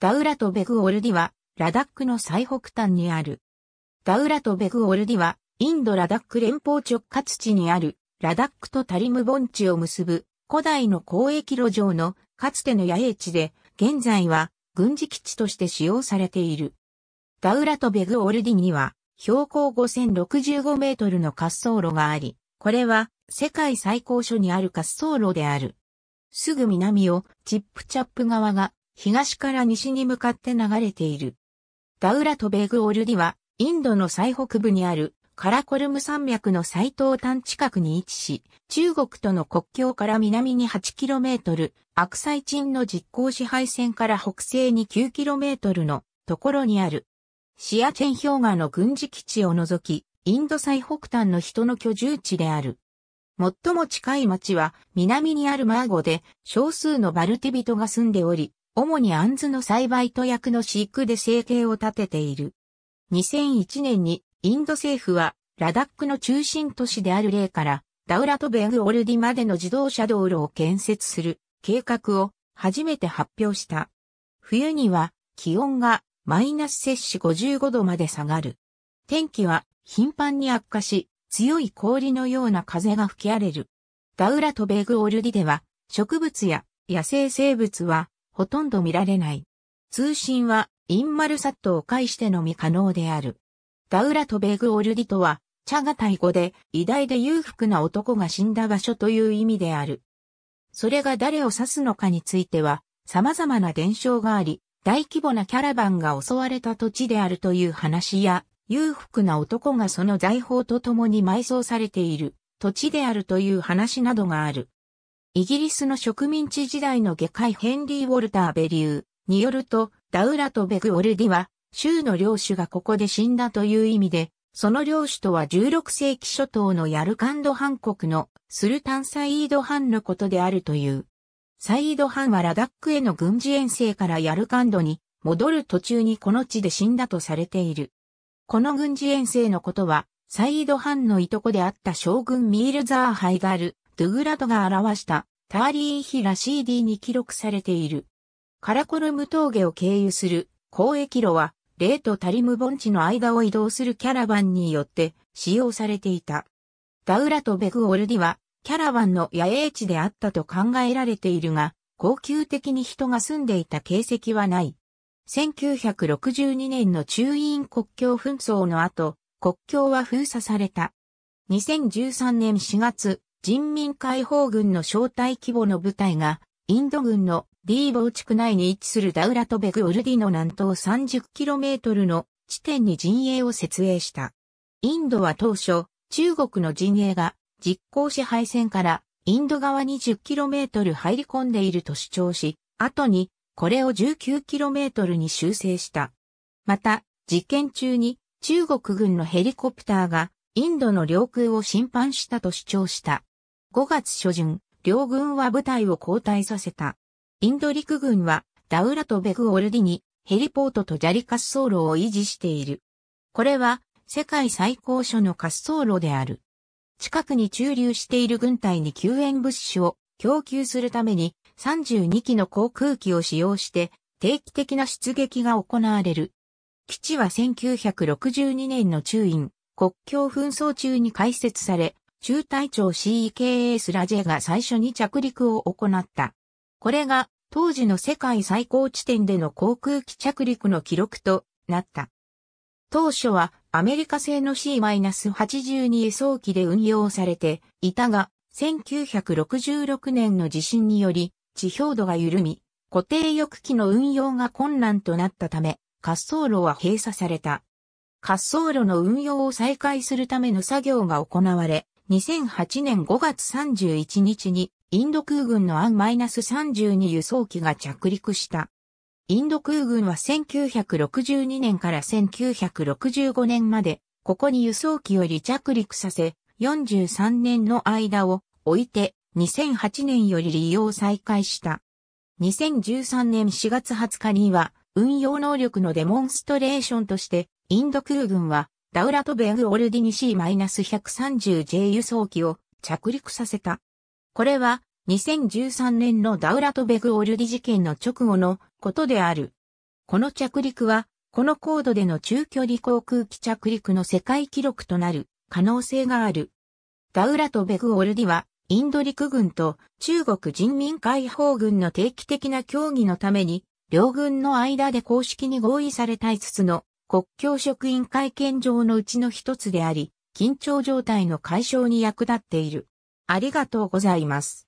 ダウラとベグオルディは、ラダックの最北端にある。ダウラとベグオルディは、インドラダック連邦直轄地にある、ラダックとタリム盆地を結ぶ、古代の交易路上の、かつての野営地で、現在は、軍事基地として使用されている。ダウラとベグオルディには、標高5065メートルの滑走路があり、これは、世界最高所にある滑走路である。すぐ南を、チップチャップ側が東から西に向かって流れている。ダウラとベグオルディは、インドの最北部にあるカラコルム山脈の最東端近くに位置し、中国との国境から南に 8km、アクサイチンの実効支配線から北西に 9km のところにある。シアチェン氷河の軍事基地を除き、インド最北端の人の居住地である。最も近い町は南にあるマーゴで少数のバルティ人が住んでおり、主に杏ズの栽培と薬の飼育で生計を立てている。2001年にインド政府はラダックの中心都市である例からダウラトベグオルディまでの自動車道路を建設する計画を初めて発表した。冬には気温がマイナス摂氏55度まで下がる。天気は頻繁に悪化し、強い氷のような風が吹き荒れる。ダウラトベグオルディでは植物や野生生物はほとんど見られない。通信は、インマルサットを介してのみ可能である。ガウラとベグオルディとは、チャガタイ語で、偉大で裕福な男が死んだ場所という意味である。それが誰を指すのかについては、様々な伝承があり、大規模なキャラバンが襲われた土地であるという話や、裕福な男がその財宝と共に埋葬されている土地であるという話などがある。イギリスの植民地時代の下界ヘンリー・ウォルター・ベリューによると、ダウラとベグ・オルディは、州の領主がここで死んだという意味で、その領主とは16世紀初頭のヤルカンド藩国のスルタンサイードハンのことであるという。サイードハンはラダックへの軍事遠征からヤルカンドに戻る途中にこの地で死んだとされている。この軍事遠征のことは、サイードハンのいとこであった将軍ミールザー・ハイガルドゥグラドが表したターリーヒラ CD に記録されている。カラコルム峠を経由する交易路は、レとタリム盆地の間を移動するキャラバンによって使用されていた。ダウラとベグオルディは、キャラバンの野営地であったと考えられているが、恒久的に人が住んでいた形跡はない。1962年の中印国境紛争の後、国境は封鎖された。2013年4月、人民解放軍の小隊規模の部隊が、インド軍のディーボー地区内に位置するダウラトベグ・ウルディの南東 30km の地点に陣営を設営した。インドは当初、中国の陣営が実行支配線からインド側 20km 入り込んでいると主張し、後にこれを 19km に修正した。また、実験中に中国軍のヘリコプターがインドの領空を侵犯したと主張した。5月初旬、両軍は部隊を交代させた。インド陸軍は、ダウラとベグオルディに、ヘリポートと砂利滑走路を維持している。これは、世界最高所の滑走路である。近くに駐留している軍隊に救援物資を供給するために32機の航空機を使用して定期的な出撃が行われる。基地は1962年の中印、国境紛争中に開設され、中隊長 CKS ラジェが最初に着陸を行った。これが当時の世界最高地点での航空機着陸の記録となった。当初はアメリカ製の C-82 輸送機で運用されていたが、1966年の地震により地表土が緩み、固定翼機の運用が困難となったため、滑走路は閉鎖された。滑走路の運用を再開するための作業が行われ、2008年5月31日にインド空軍のアン -32 輸送機が着陸した。インド空軍は1962年から1965年まで、ここに輸送機を離着陸させ、43年の間を置いて、2008年より利用再開した。2013年4月20日には、運用能力のデモンストレーションとして、インド空軍はダウラトベグオルディニ C-130J 輸送機を着陸させた。これは2013年のダウラトベグオルディ事件の直後のことである。この着陸は、この高度での中距離航空機着陸の世界記録となる可能性がある。ダウラトベグオルディは、インド陸軍と中国人民解放軍の定期的な協議のために、両軍の間で公式に合意された5つの国境職員会見場のうちの一つであり、緊張状態の解消に役立っている。ありがとうございます。